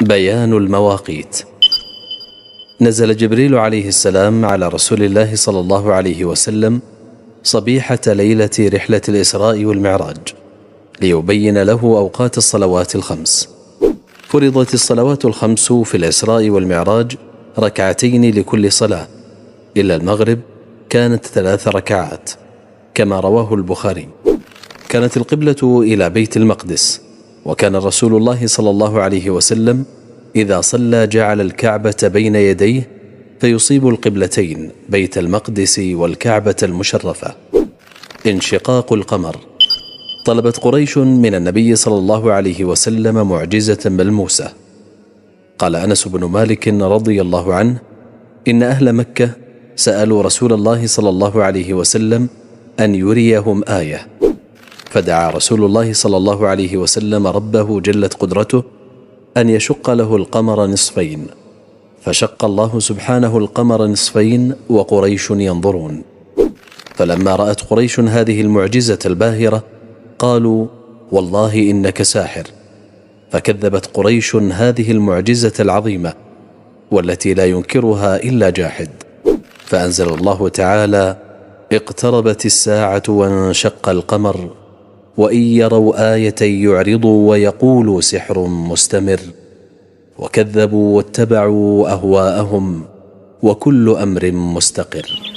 بيان المواقيت نزل جبريل عليه السلام على رسول الله صلى الله عليه وسلم صبيحة ليلة رحلة الإسراء والمعراج ليبين له أوقات الصلوات الخمس فرضت الصلوات الخمس في الإسراء والمعراج ركعتين لكل صلاة إلا المغرب كانت ثلاث ركعات كما رواه البخاري كانت القبلة إلى بيت المقدس وكان رسول الله صلى الله عليه وسلم إذا صلى جعل الكعبة بين يديه فيصيب القبلتين بيت المقدس والكعبة المشرفة انشقاق القمر طلبت قريش من النبي صلى الله عليه وسلم معجزة ملموسة قال أنس بن مالك رضي الله عنه إن أهل مكة سألوا رسول الله صلى الله عليه وسلم أن يريهم آية فدعا رسول الله صلى الله عليه وسلم ربه جلت قدرته ان يشق له القمر نصفين فشق الله سبحانه القمر نصفين وقريش ينظرون فلما رات قريش هذه المعجزه الباهره قالوا والله انك ساحر فكذبت قريش هذه المعجزه العظيمه والتي لا ينكرها الا جاحد فانزل الله تعالى اقتربت الساعه وانشق القمر وان يروا ايه يعرضوا ويقولوا سحر مستمر وكذبوا واتبعوا اهواءهم وكل امر مستقر